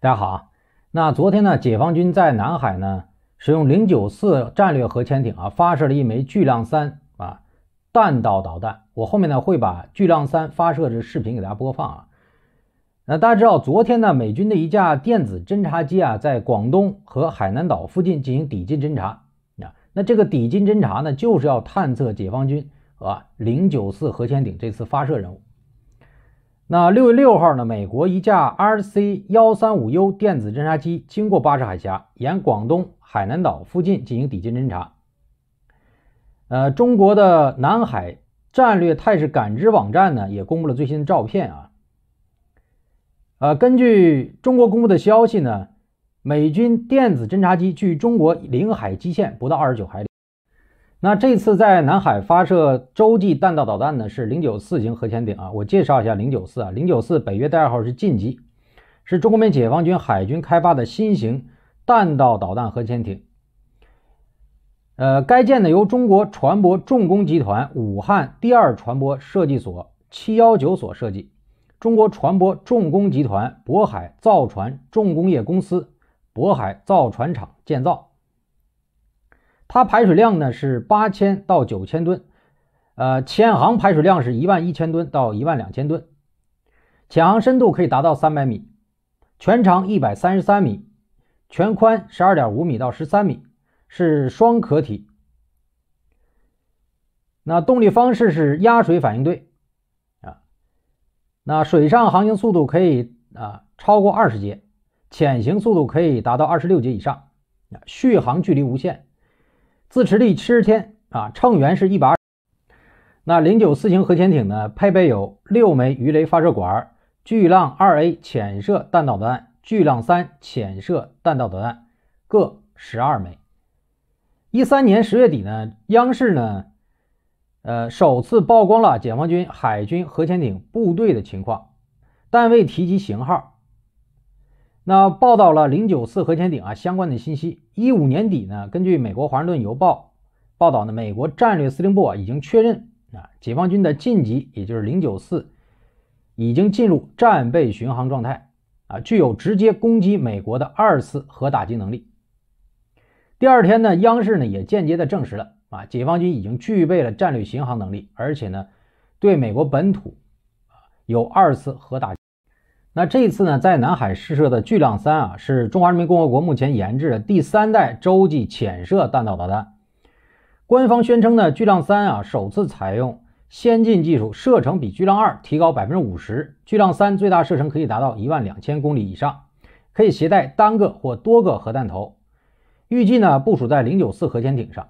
大家好啊，那昨天呢，解放军在南海呢，使用零九四战略核潜艇啊，发射了一枚巨浪三啊，弹道导弹。我后面呢会把巨浪三发射的视频给大家播放啊。那大家知道，昨天呢，美军的一架电子侦察机啊，在广东和海南岛附近进行抵近侦察啊。那这个抵近侦察呢，就是要探测解放军和零九四核潜艇这次发射任务。那六月六号呢？美国一架 RC 幺三五 U 电子侦察机经过巴士海峡，沿广东海南岛附近进行抵近侦察。呃，中国的南海战略态势感知网站呢，也公布了最新的照片啊。呃，根据中国公布的消息呢，美军电子侦察机距中国领海基线不到二十九海里。那这次在南海发射洲际弹道导弹呢，是零九四型核潜艇啊。我介绍一下零九四啊，零九四北约代号是“进级，是中国人民解放军海军开发的新型弹道导弹核潜艇。呃，该舰呢由中国船舶重工集团武汉第二船舶设计所七幺九所设计，中国船舶重工集团渤海造船重工业公司渤海造船厂建造。它排水量呢是八千到九千吨，呃，潜航排水量是一万一千吨到一万两千吨，潜航深度可以达到三百米，全长一百三十三米，全宽十二点五米到十三米，是双壳体。那动力方式是压水反应堆，啊，那水上航行速度可以啊超过二十节，潜行速度可以达到二十六节以上，啊，续航距离无限。自持力七十天啊，乘员是一百二。那零九四型核潜艇呢，配备有六枚鱼雷发射管，巨浪二 A 潜射弹道导弹、巨浪三潜射弹道导弹，各十二枚。一三年十月底呢，央视呢，呃，首次曝光了解放军海军核潜艇部队的情况，但未提及型号。那报道了零九四核潜艇啊相关的信息。一五年底呢，根据美国《华盛顿邮报》报道呢，美国战略司令部啊已经确认啊，解放军的晋级也就是零九四已经进入战备巡航状态啊，具有直接攻击美国的二次核打击能力。第二天呢，央视呢也间接的证实了啊，解放军已经具备了战略巡航能力，而且呢，对美国本土有二次核打。击。那这一次呢，在南海试射的巨浪三啊，是中华人民共和国目前研制的第三代洲际潜射弹道导弹。官方宣称呢，巨浪三啊首次采用先进技术，射程比巨浪二提高百分之五十。巨浪三最大射程可以达到一万两千公里以上，可以携带单个或多个核弹头。预计呢，部署在零九四核潜艇上。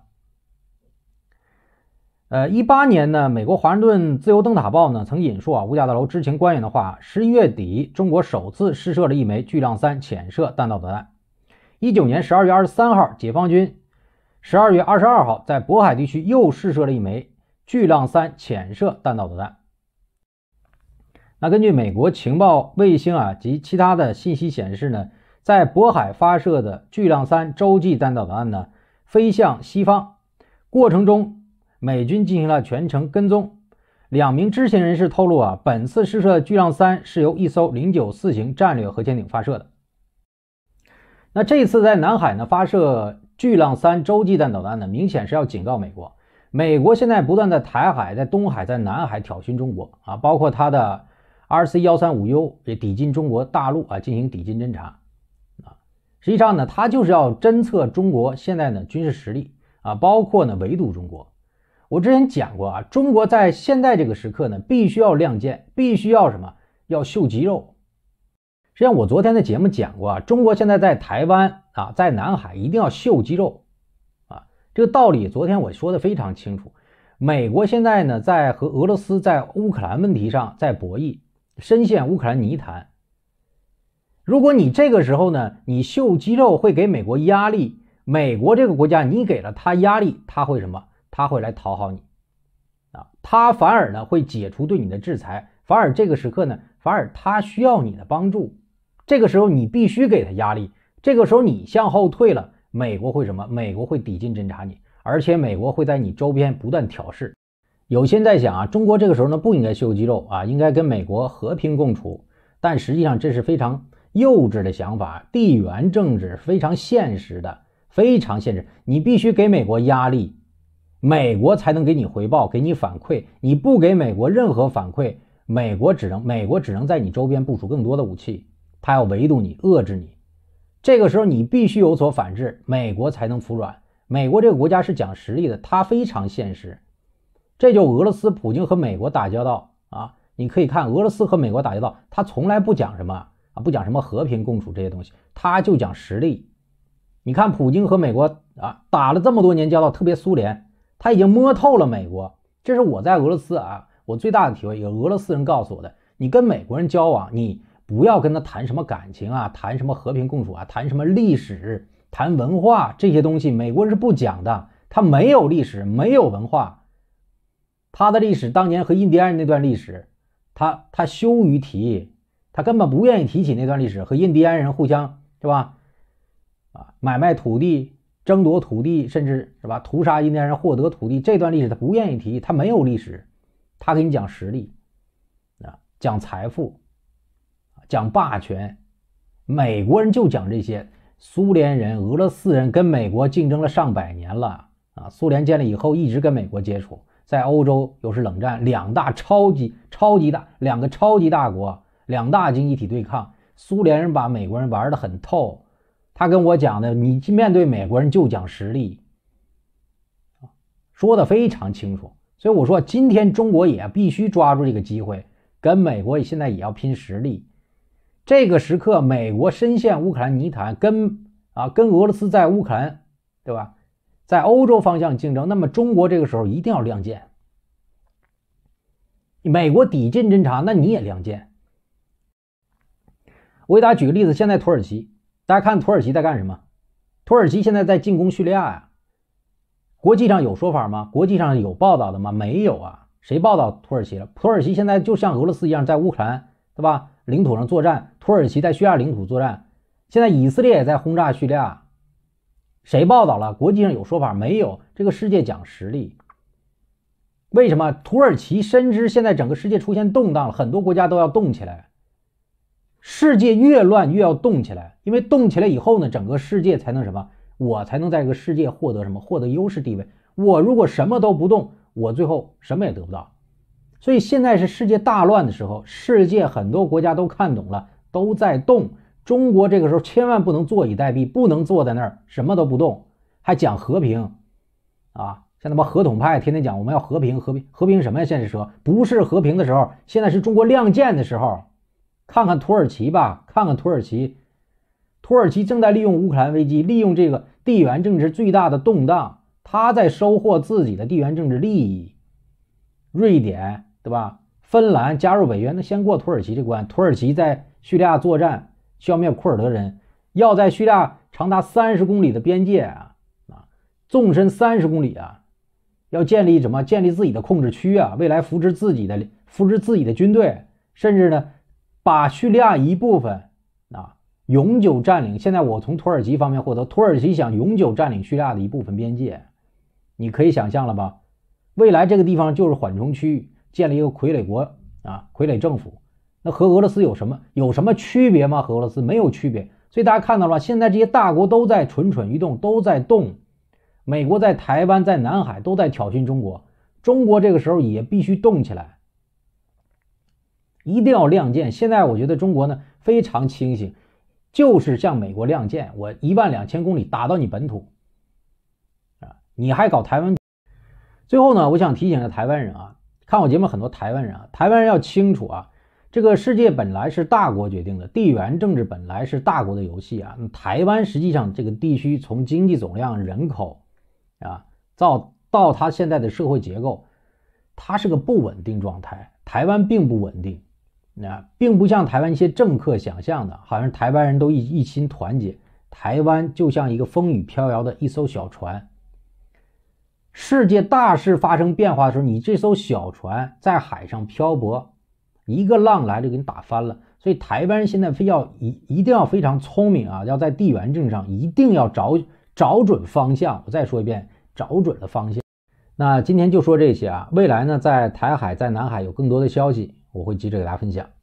呃，一八年呢，美国华盛顿《自由灯塔报》呢曾引述啊五角大楼知情官员的话：十一月底，中国首次试射了一枚巨浪三潜射弹道导弹。一九年十二月二十三号，解放军十二月二十二号在渤海地区又试射了一枚巨浪三潜射弹道导弹。那根据美国情报卫星啊及其他的信息显示呢，在渤海发射的巨浪三洲际弹道导弹呢，飞向西方过程中。美军进行了全程跟踪。两名知情人士透露啊，本次试射巨浪三是由一艘零九四型战略核潜艇发射的。那这次在南海呢发射巨浪三洲际弹导弹呢，明显是要警告美国。美国现在不断在台海、在东海、在南海挑衅中国啊，包括它的 R C 幺三五 U 也抵近中国大陆啊进行抵近侦察啊。实际上呢，它就是要侦测中国现在的军事实力啊，包括呢围堵中国。我之前讲过啊，中国在现在这个时刻呢，必须要亮剑，必须要什么？要秀肌肉。实际上，我昨天的节目讲过啊，中国现在在台湾啊，在南海一定要秀肌肉啊。这个道理昨天我说的非常清楚。美国现在呢，在和俄罗斯在乌克兰问题上在博弈，深陷乌克兰泥潭。如果你这个时候呢，你秀肌肉会给美国压力。美国这个国家，你给了他压力，他会什么？他会来讨好你，啊，他反而呢会解除对你的制裁，反而这个时刻呢，反而他需要你的帮助，这个时候你必须给他压力，这个时候你向后退了，美国会什么？美国会抵近侦察你，而且美国会在你周边不断挑事。有些在想啊，中国这个时候呢不应该秀肌肉啊，应该跟美国和平共处，但实际上这是非常幼稚的想法，地缘政治非常现实的，非常现实，你必须给美国压力。美国才能给你回报，给你反馈。你不给美国任何反馈，美国只能美国只能在你周边部署更多的武器，他要围堵你，遏制你。这个时候你必须有所反制，美国才能服软。美国这个国家是讲实力的，他非常现实。这就俄罗斯普京和美国打交道啊，你可以看俄罗斯和美国打交道，他从来不讲什么啊，不讲什么和平共处这些东西，他就讲实力。你看普京和美国啊打了这么多年交道，特别苏联。他已经摸透了美国，这是我在俄罗斯啊，我最大的体会，一个俄罗斯人告诉我的。你跟美国人交往，你不要跟他谈什么感情啊，谈什么和平共处啊，谈什么历史、谈文化这些东西，美国人是不讲的。他没有历史，没有文化，他的历史当年和印第安人那段历史，他他羞于提，他根本不愿意提起那段历史，和印第安人互相是吧？啊，买卖土地。争夺土地，甚至是吧屠杀印第安人获得土地这段历史，他不愿意提，他没有历史，他给你讲实力，啊，讲财富，讲霸权，美国人就讲这些。苏联人、俄罗斯人跟美国竞争了上百年了啊！苏联建立以后一直跟美国接触，在欧洲又是冷战，两大超级超级大两个超级大国，两大经济体对抗，苏联人把美国人玩得很透。他跟我讲的，你面对美国人就讲实力，说的非常清楚。所以我说，今天中国也必须抓住这个机会，跟美国现在也要拼实力。这个时刻，美国深陷乌克兰泥潭，跟啊跟俄罗斯在乌克兰，对吧？在欧洲方向竞争。那么中国这个时候一定要亮剑。美国抵近侦察，那你也亮剑。我给大家举个例子，现在土耳其。大家看土耳其在干什么？土耳其现在在进攻叙利亚呀？国际上有说法吗？国际上有报道的吗？没有啊，谁报道土耳其了？土耳其现在就像俄罗斯一样，在乌克兰对吧？领土上作战。土耳其在叙利亚领土作战，现在以色列也在轰炸叙利亚。谁报道了？国际上有说法没有？这个世界讲实力。为什么？土耳其深知现在整个世界出现动荡了，很多国家都要动起来。世界越乱越要动起来，因为动起来以后呢，整个世界才能什么，我才能在这个世界获得什么，获得优势地位。我如果什么都不动，我最后什么也得不到。所以现在是世界大乱的时候，世界很多国家都看懂了，都在动。中国这个时候千万不能坐以待毙，不能坐在那儿什么都不动，还讲和平，啊，像他妈和统派天天讲我们要和平，和平，和平什么呀？现实说不是和平的时候，现在是中国亮剑的时候。看看土耳其吧，看看土耳其，土耳其正在利用乌克兰危机，利用这个地缘政治最大的动荡，他在收获自己的地缘政治利益。瑞典对吧？芬兰加入北约，那先过土耳其这关。土耳其在叙利亚作战，消灭库尔德人，要在叙利亚长达三十公里的边界啊啊，纵深三十公里啊，要建立什么？建立自己的控制区啊，未来扶植自己的扶植自己的军队，甚至呢？把叙利亚一部分啊永久占领。现在我从土耳其方面获得，土耳其想永久占领叙利亚的一部分边界，你可以想象了吧？未来这个地方就是缓冲区域，建立一个傀儡国啊，傀儡政府。那和俄罗斯有什么有什么区别吗？和俄罗斯没有区别。所以大家看到了现在这些大国都在蠢蠢欲动，都在动。美国在台湾，在南海都在挑衅中国，中国这个时候也必须动起来。一定要亮剑！现在我觉得中国呢非常清醒，就是向美国亮剑。我一万两千公里打到你本土，啊，你还搞台湾？最后呢，我想提醒一下台湾人啊，看我节目很多台湾人啊，台湾人要清楚啊，这个世界本来是大国决定的，地缘政治本来是大国的游戏啊。台湾实际上这个地区从经济总量、人口，啊，到到它现在的社会结构，它是个不稳定状态。台湾并不稳定。那并不像台湾一些政客想象的，好像台湾人都一一心团结，台湾就像一个风雨飘摇的一艘小船。世界大势发生变化的时候，你这艘小船在海上漂泊，一个浪来就给你打翻了。所以台湾人现在非要一一定要非常聪明啊，要在地缘政治上一定要找找准方向。我再说一遍，找准了方向。那今天就说这些啊，未来呢，在台海、在南海有更多的消息。我会接着给大家分享。